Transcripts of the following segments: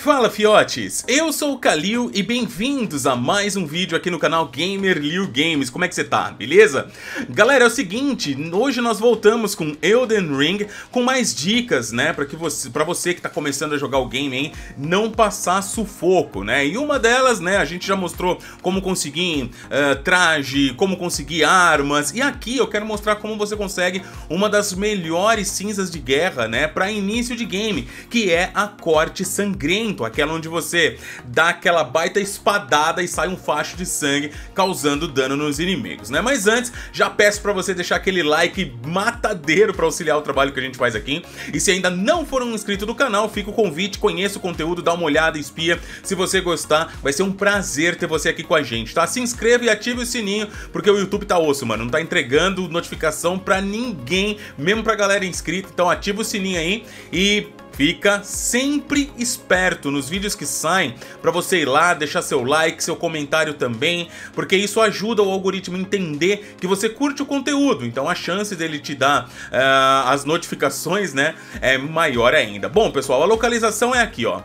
Fala fiotes, eu sou o Kalil e bem-vindos a mais um vídeo aqui no canal Gamer Liu Games, como é que você tá, beleza? Galera, é o seguinte, hoje nós voltamos com Elden Ring, com mais dicas, né, pra, que você, para você que tá começando a jogar o game, hein, não passar sufoco, né, e uma delas, né, a gente já mostrou como conseguir uh, traje, como conseguir armas, e aqui eu quero mostrar como você consegue uma das melhores cinzas de guerra, né, pra início de game, que é a corte sangrenta aquela onde você dá aquela baita espadada e sai um facho de sangue causando dano nos inimigos, né? Mas antes, já peço para você deixar aquele like matadeiro para auxiliar o trabalho que a gente faz aqui. E se ainda não for um inscrito do canal, fica o convite, conheça o conteúdo, dá uma olhada, espia. Se você gostar, vai ser um prazer ter você aqui com a gente, tá? Se inscreva e ative o sininho, porque o YouTube tá osso, mano, não tá entregando notificação para ninguém, mesmo pra galera inscrita. Então ativa o sininho aí e fica sempre esperto nos vídeos que saem para você ir lá, deixar seu like, seu comentário também, porque isso ajuda o algoritmo a entender que você curte o conteúdo, então a chance dele te dar uh, as notificações, né, é maior ainda. Bom, pessoal, a localização é aqui, ó.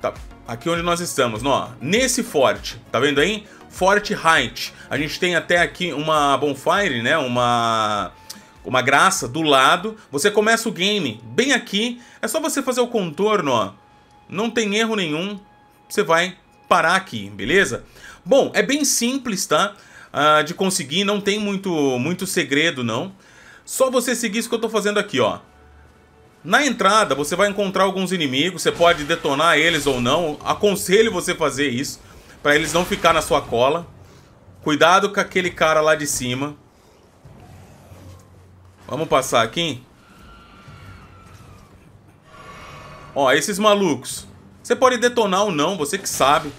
Tá, aqui onde nós estamos, ó, nesse forte, tá vendo aí? Forte Height. A gente tem até aqui uma bonfire, né, uma uma graça do lado, você começa o game bem aqui, é só você fazer o contorno, ó. Não tem erro nenhum, você vai parar aqui, beleza? Bom, é bem simples, tá? Ah, de conseguir, não tem muito, muito segredo, não. Só você seguir isso que eu tô fazendo aqui, ó. Na entrada, você vai encontrar alguns inimigos, você pode detonar eles ou não. Aconselho você fazer isso, para eles não ficar na sua cola. Cuidado com aquele cara lá de cima. Vamos passar aqui. Ó, esses malucos. Você pode detonar ou não, você que sabe.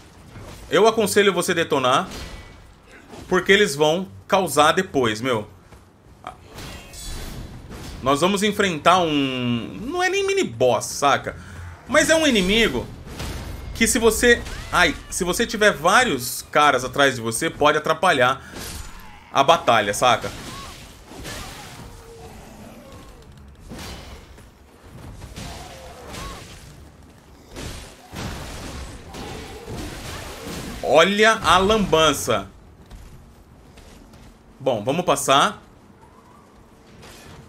Eu aconselho você detonar. Porque eles vão causar depois, meu. Nós vamos enfrentar um... Não é nem mini-boss, saca? Mas é um inimigo que se você... Ai, se você tiver vários caras atrás de você, pode atrapalhar a batalha, saca? Olha a lambança. Bom, vamos passar.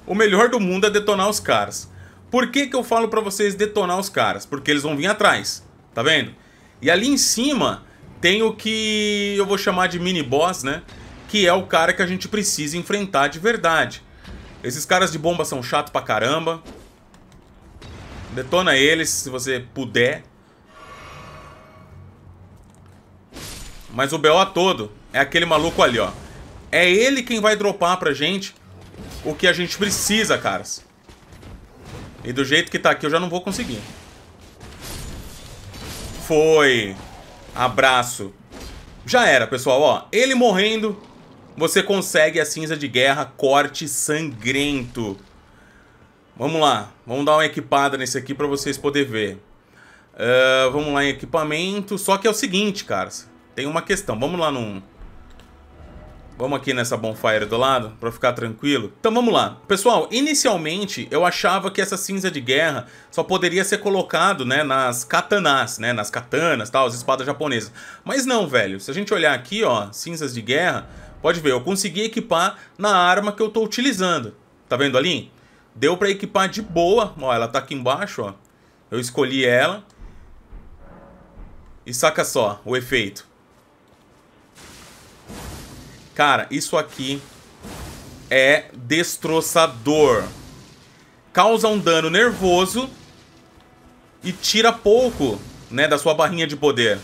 O melhor do mundo é detonar os caras. Por que, que eu falo pra vocês detonar os caras? Porque eles vão vir atrás, tá vendo? E ali em cima tem o que eu vou chamar de mini-boss, né? Que é o cara que a gente precisa enfrentar de verdade. Esses caras de bomba são chato pra caramba. Detona eles se você puder. Mas o BO todo é aquele maluco ali, ó. É ele quem vai dropar pra gente o que a gente precisa, caras. E do jeito que tá aqui, eu já não vou conseguir. Foi. Abraço. Já era, pessoal, ó. Ele morrendo, você consegue a cinza de guerra, corte sangrento. Vamos lá, vamos dar uma equipada nesse aqui pra vocês poderem ver. Uh, vamos lá em equipamento. Só que é o seguinte, caras. Tem uma questão. Vamos lá num... Vamos aqui nessa bonfire do lado, pra ficar tranquilo. Então vamos lá. Pessoal, inicialmente eu achava que essa cinza de guerra só poderia ser colocado, né, nas katanas, né, nas katanas, tal, as espadas japonesas. Mas não, velho. Se a gente olhar aqui, ó, cinzas de guerra, pode ver, eu consegui equipar na arma que eu tô utilizando. Tá vendo ali? Deu pra equipar de boa. Ó, ela tá aqui embaixo, ó. Eu escolhi ela. E saca só o efeito. Cara, isso aqui é destroçador. Causa um dano nervoso e tira pouco, né, da sua barrinha de poder.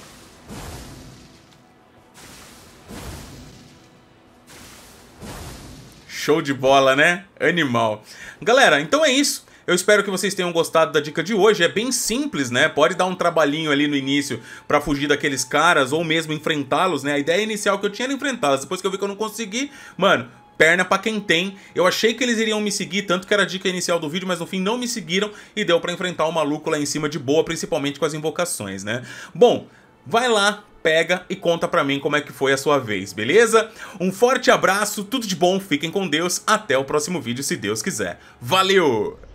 Show de bola, né? Animal. Galera, então é isso. Eu espero que vocês tenham gostado da dica de hoje. É bem simples, né? Pode dar um trabalhinho ali no início para fugir daqueles caras ou mesmo enfrentá-los, né? A ideia inicial que eu tinha era enfrentá-los. Depois que eu vi que eu não consegui, mano, perna para quem tem. Eu achei que eles iriam me seguir, tanto que era a dica inicial do vídeo, mas no fim não me seguiram e deu para enfrentar o maluco lá em cima de boa, principalmente com as invocações, né? Bom, vai lá, pega e conta para mim como é que foi a sua vez, beleza? Um forte abraço, tudo de bom, fiquem com Deus, até o próximo vídeo se Deus quiser. Valeu!